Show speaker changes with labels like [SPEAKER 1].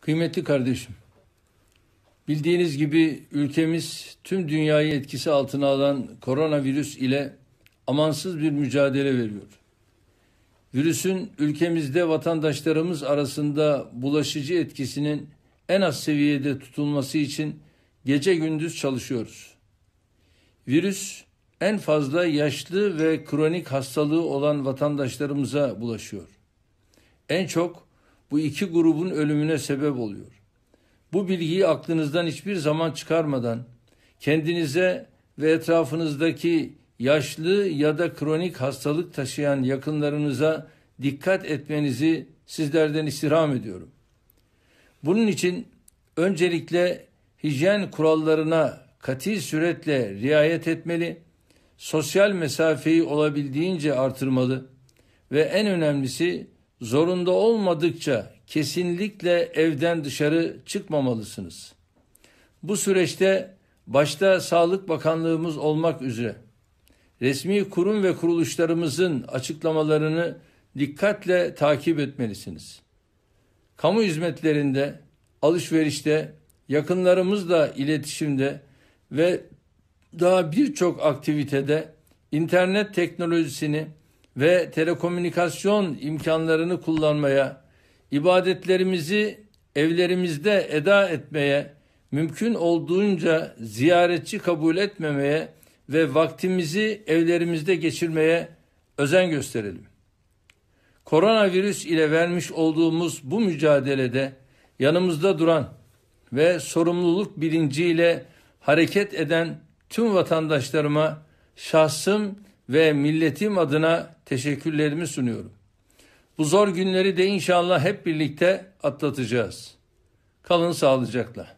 [SPEAKER 1] Kıymetli kardeşim, bildiğiniz gibi ülkemiz tüm dünyayı etkisi altına alan koronavirüs ile amansız bir mücadele veriyor. Virüsün ülkemizde vatandaşlarımız arasında bulaşıcı etkisinin en az seviyede tutulması için gece gündüz çalışıyoruz. Virüs en fazla yaşlı ve kronik hastalığı olan vatandaşlarımıza bulaşıyor. En çok bu iki grubun ölümüne sebep oluyor. Bu bilgiyi aklınızdan hiçbir zaman çıkarmadan kendinize ve etrafınızdaki yaşlı ya da kronik hastalık taşıyan yakınlarınıza dikkat etmenizi sizlerden istirham ediyorum. Bunun için öncelikle hijyen kurallarına kati süretle riayet etmeli, sosyal mesafeyi olabildiğince artırmalı ve en önemlisi zorunda olmadıkça kesinlikle evden dışarı çıkmamalısınız. Bu süreçte başta Sağlık Bakanlığımız olmak üzere resmi kurum ve kuruluşlarımızın açıklamalarını dikkatle takip etmelisiniz. Kamu hizmetlerinde, alışverişte, yakınlarımızla iletişimde ve daha birçok aktivitede internet teknolojisini ve telekomünikasyon imkanlarını kullanmaya, ibadetlerimizi evlerimizde eda etmeye, mümkün olduğunca ziyaretçi kabul etmemeye ve vaktimizi evlerimizde geçirmeye özen gösterelim. Koronavirüs ile vermiş olduğumuz bu mücadelede yanımızda duran ve sorumluluk bilinciyle hareket eden tüm vatandaşlarıma şahsım ve milletim adına teşekkürlerimi sunuyorum. Bu zor günleri de inşallah hep birlikte atlatacağız. Kalın sağlıcakla.